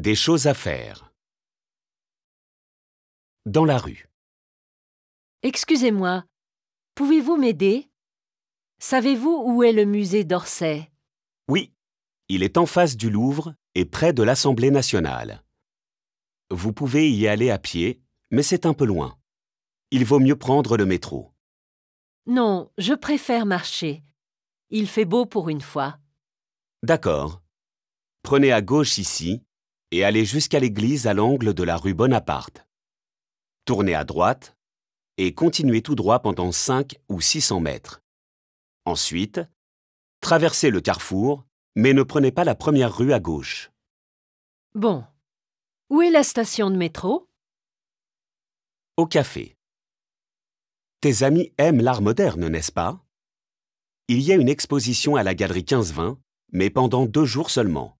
Des choses à faire. Dans la rue. Excusez-moi, pouvez-vous m'aider Savez-vous où est le musée d'Orsay Oui, il est en face du Louvre et près de l'Assemblée nationale. Vous pouvez y aller à pied, mais c'est un peu loin. Il vaut mieux prendre le métro. Non, je préfère marcher. Il fait beau pour une fois. D'accord. Prenez à gauche ici, et allez jusqu'à l'église à l'angle de la rue Bonaparte. Tournez à droite et continuez tout droit pendant 5 ou 600 mètres. Ensuite, traversez le carrefour, mais ne prenez pas la première rue à gauche. Bon. Où est la station de métro Au café. Tes amis aiment l'art moderne, n'est-ce pas Il y a une exposition à la galerie 15-20, mais pendant deux jours seulement.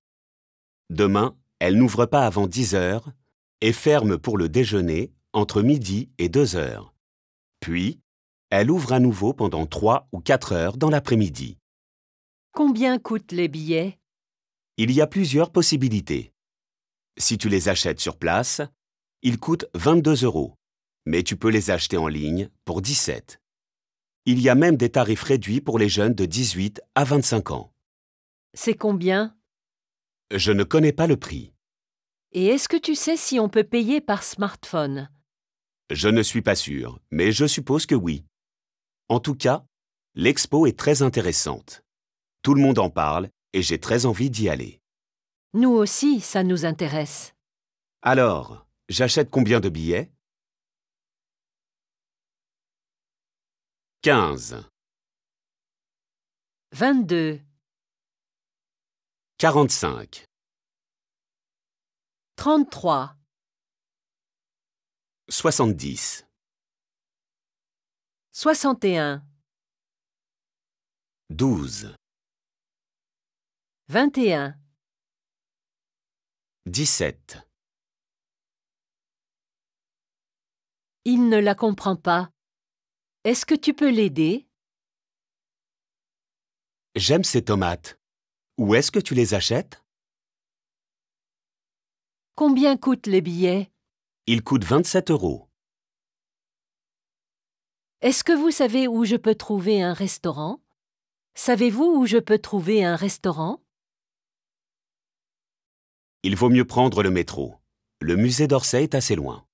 Demain, elle n'ouvre pas avant 10 heures et ferme pour le déjeuner entre midi et 2 heures. Puis, elle ouvre à nouveau pendant 3 ou 4 heures dans l'après-midi. Combien coûtent les billets Il y a plusieurs possibilités. Si tu les achètes sur place, ils coûtent 22 euros, mais tu peux les acheter en ligne pour 17. Il y a même des tarifs réduits pour les jeunes de 18 à 25 ans. C'est combien Je ne connais pas le prix. Et est-ce que tu sais si on peut payer par smartphone Je ne suis pas sûr, mais je suppose que oui. En tout cas, l'expo est très intéressante. Tout le monde en parle et j'ai très envie d'y aller. Nous aussi, ça nous intéresse. Alors, j'achète combien de billets 15 22 45 33 70 61 12 21 17 Il ne la comprend pas. Est-ce que tu peux l'aider J'aime ces tomates. Où est-ce que tu les achètes Combien coûtent les billets Ils coûtent 27 euros. Est-ce que vous savez où je peux trouver un restaurant Savez-vous où je peux trouver un restaurant Il vaut mieux prendre le métro. Le musée d'Orsay est assez loin.